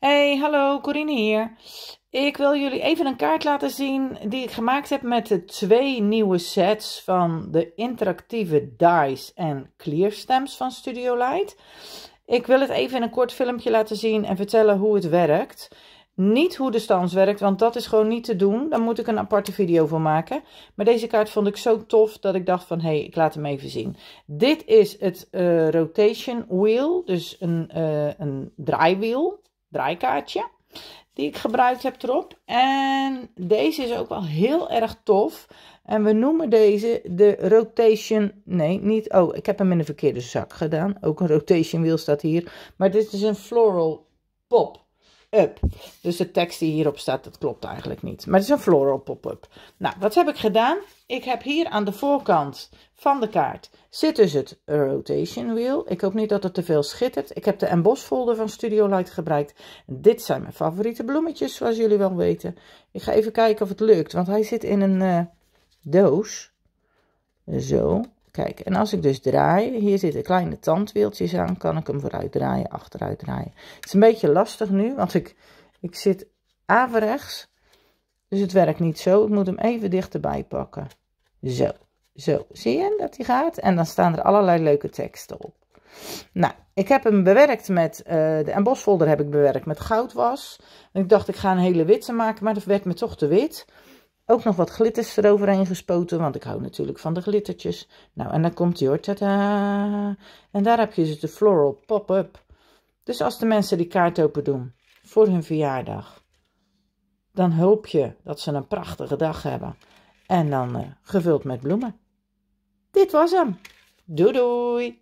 Hey, hallo, Corine hier. Ik wil jullie even een kaart laten zien die ik gemaakt heb met de twee nieuwe sets van de interactieve dice en clear stems van Studio Light. Ik wil het even in een kort filmpje laten zien en vertellen hoe het werkt. Niet hoe de stans werkt, want dat is gewoon niet te doen. Daar moet ik een aparte video voor maken. Maar deze kaart vond ik zo tof dat ik dacht van, hé, hey, ik laat hem even zien. Dit is het eh, rotation wheel, dus een, uh, een draaiwiel, draaikaartje, die ik gebruikt heb erop. En deze is ook wel heel erg tof. En we noemen deze de rotation. Nee, niet. Oh, ik heb hem in de verkeerde zak gedaan. Ook een rotation wheel staat hier. Maar dit is dus een floral pop. Dus de tekst die hierop staat, dat klopt eigenlijk niet. Maar het is een floral pop-up. Nou, wat heb ik gedaan? Ik heb hier aan de voorkant van de kaart zit dus het rotation wheel. Ik hoop niet dat het te veel schittert. Ik heb de emboss folder van Studio Light gebruikt. Dit zijn mijn favoriete bloemetjes, zoals jullie wel weten. Ik ga even kijken of het lukt, want hij zit in een uh, doos. Zo. Kijk, en als ik dus draai, hier zitten kleine tandwieltjes aan, kan ik hem vooruit draaien, achteruit draaien. Het is een beetje lastig nu, want ik, ik zit averechts, dus het werkt niet zo. Ik moet hem even dichterbij pakken. Zo, zo. Zie je dat hij gaat? En dan staan er allerlei leuke teksten op. Nou, ik heb hem bewerkt met, uh, de embossfolder heb ik bewerkt met goudwas. En ik dacht, ik ga een hele witte maken, maar dat werd me toch te wit. Ook nog wat glitters eroverheen gespoten, want ik hou natuurlijk van de glittertjes. Nou, en dan komt die hoor, tada! En daar heb je dus de floral pop-up. Dus als de mensen die kaart open doen voor hun verjaardag, dan hoop je dat ze een prachtige dag hebben. En dan eh, gevuld met bloemen. Dit was hem. Doei doei!